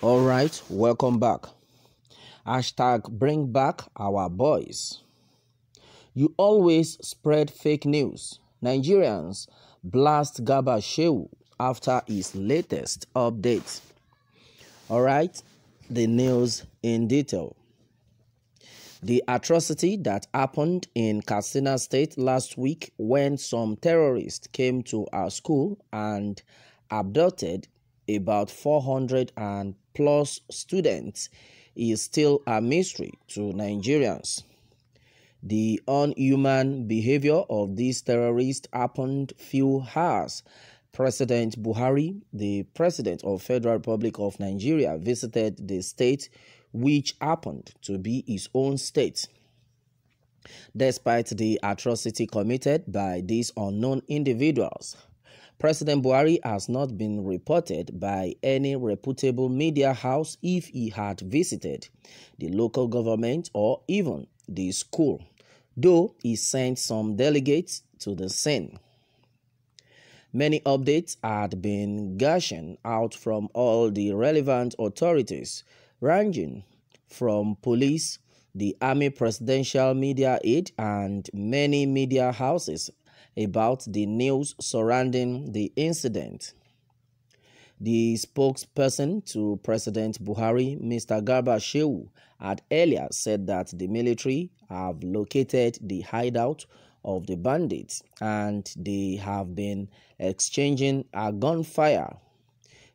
All right, welcome back. Hashtag bring back our boys. You always spread fake news. Nigerians blast Gaba Shehu after his latest update. All right, the news in detail. The atrocity that happened in Katsina State last week when some terrorists came to our school and abducted about 400 and plus students is still a mystery to Nigerians. The unhuman behavior of these terrorists happened few hours. President Buhari, the president of Federal Republic of Nigeria, visited the state which happened to be his own state. Despite the atrocity committed by these unknown individuals, President Buhari has not been reported by any reputable media house if he had visited the local government or even the school, though he sent some delegates to the scene. Many updates had been gushing out from all the relevant authorities, ranging from police, the Army Presidential Media Aid, and many media houses about the news surrounding the incident. The spokesperson to President Buhari, Mr. Garba Shehu, had earlier said that the military have located the hideout of the bandits and they have been exchanging a gunfire.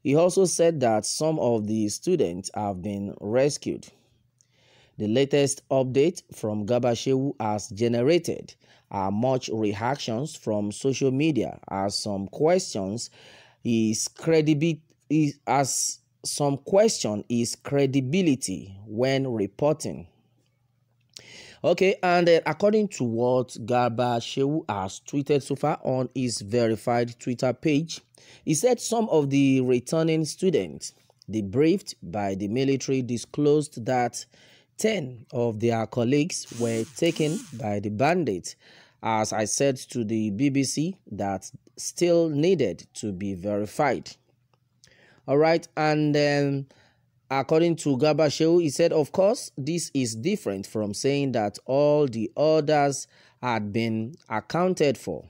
He also said that some of the students have been rescued. The latest update from Gabashewu has generated uh, much reactions from social media as some questions is credibility is as some question is credibility when reporting okay and uh, according to what garba shehu has tweeted so far on his verified twitter page he said some of the returning students debriefed by the military disclosed that 10 of their colleagues were taken by the bandits as I said to the BBC, that still needed to be verified. All right, and then um, according to Gaba Shehu, he said, of course, this is different from saying that all the orders had been accounted for.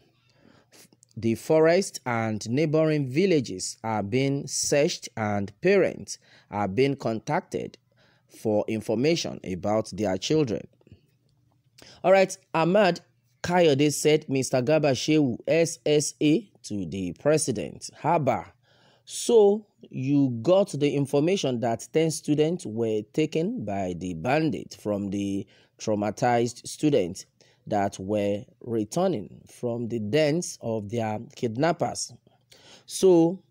The forest and neighboring villages are being searched and parents are being contacted for information about their children. All right, Ahmad Kayode said Mr. Garba Shehu SSA to the president. Haba, so you got the information that 10 students were taken by the bandit from the traumatized students that were returning from the dens of their kidnappers. So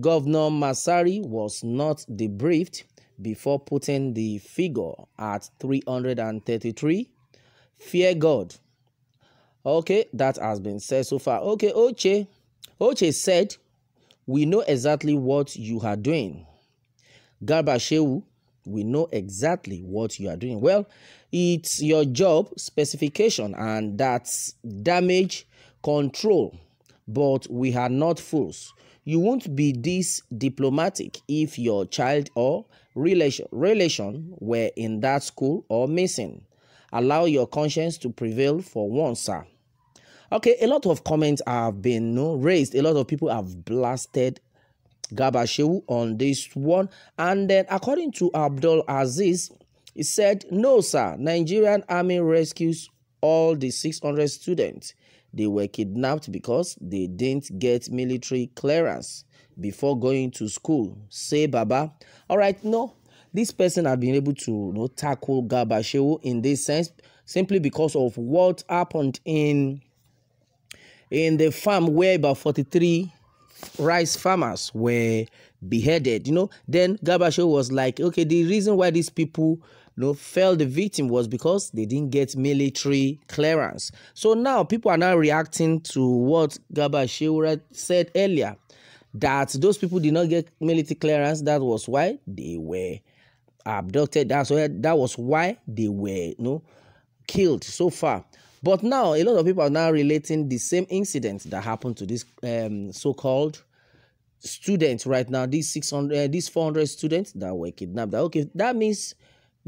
Governor Masari was not debriefed before putting the figure at 333. Fear God Okay, that has been said so far. Okay, Oche. Oche said, We know exactly what you are doing. Garba Shehu, we know exactly what you are doing. Well, it's your job specification, and that's damage control. But we are not fools. You won't be this diplomatic if your child or relation, relation were in that school or missing. Allow your conscience to prevail for once, sir. Okay, a lot of comments have been you know, raised. A lot of people have blasted Gabashewu on this one. And then according to Abdul Aziz, he said, No, sir, Nigerian army rescues all the 600 students. They were kidnapped because they didn't get military clearance before going to school. Say Baba. All right, no. This person has been able to you know, tackle Gabashewu in this sense simply because of what happened in in the farm where about 43 rice farmers were beheaded. You know, then Gabasho was like, okay, the reason why these people you know, fell the victim was because they didn't get military clearance. So now people are now reacting to what Gabasho said earlier, that those people did not get military clearance. That was why they were abducted. That's why that was why they were you Know, killed so far. But now a lot of people are now relating the same incident that happened to this um, so-called students right now. These 600, uh, these 400 students that were kidnapped. Okay, that means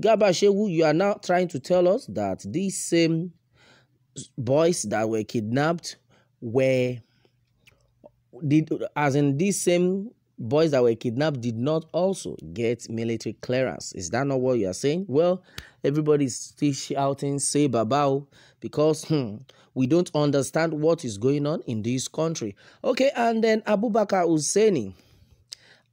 Gabashewu, you are now trying to tell us that these same boys that were kidnapped were did as in these same boys that were kidnapped did not also get military clearance. Is that not what you are saying? Well, everybody's still shouting, say babao, because hmm, we don't understand what is going on in this country. Okay, and then Abubakar Husseini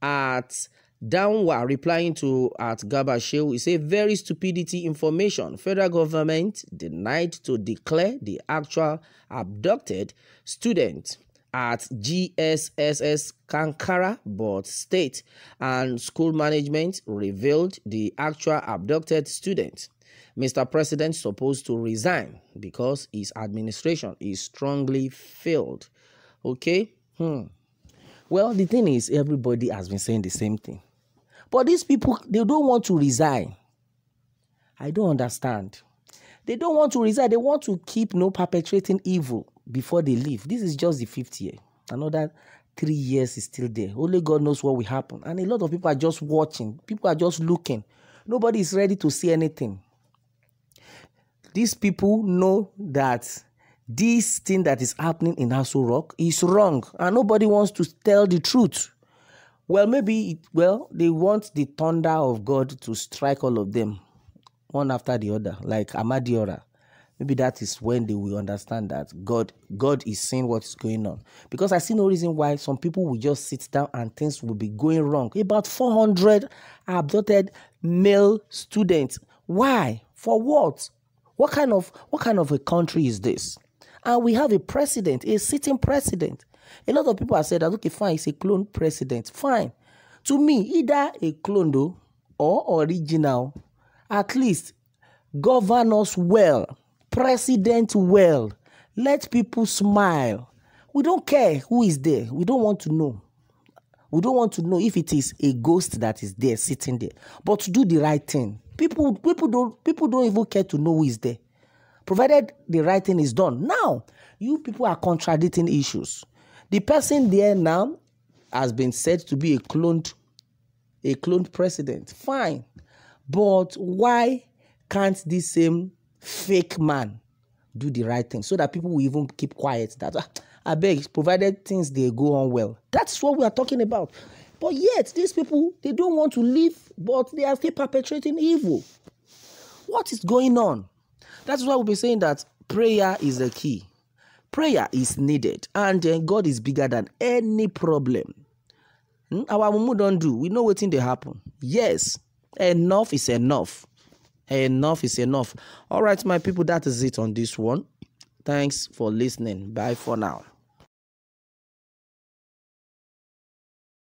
at Downwa replying to at Gabashew, he said, very stupidity information. Federal government denied to declare the actual abducted student at GSSS Kankara, but state and school management revealed the actual abducted student. Mr. President supposed to resign because his administration is strongly failed. Okay? Hmm. Well, the thing is, everybody has been saying the same thing. But these people, they don't want to resign. I don't understand. They don't want to resign. They want to keep no perpetrating evil before they leave. This is just the fifth year. Another three years is still there. Only God knows what will happen. And a lot of people are just watching. People are just looking. Nobody is ready to see anything. These people know that this thing that is happening in Aso Rock is wrong. And nobody wants to tell the truth. Well, maybe, it, well, they want the thunder of God to strike all of them, one after the other, like Amadiora maybe that is when they will understand that god god is seeing what is going on because i see no reason why some people will just sit down and things will be going wrong about 400 abducted male students why for what what kind of what kind of a country is this and we have a president a sitting president a lot of people have said that okay fine it's a clone president fine to me either a clone though or original at least govern us well president well. Let people smile. We don't care who is there. We don't want to know. We don't want to know if it is a ghost that is there sitting there. But to do the right thing. People people don't people don't even care to know who is there. Provided the right thing is done. Now, you people are contradicting issues. The person there now has been said to be a cloned a cloned president. Fine. But why can't this same fake man do the right thing so that people will even keep quiet that i ah, beg provided things they go on well that's what we are talking about but yet these people they don't want to leave but they are still perpetrating evil what is going on that's why we'll be saying that prayer is the key prayer is needed and uh, god is bigger than any problem hmm? our mumu don't do we know what thing they happen yes enough is enough Enough is enough. All right, my people, that is it on this one. Thanks for listening. Bye for now.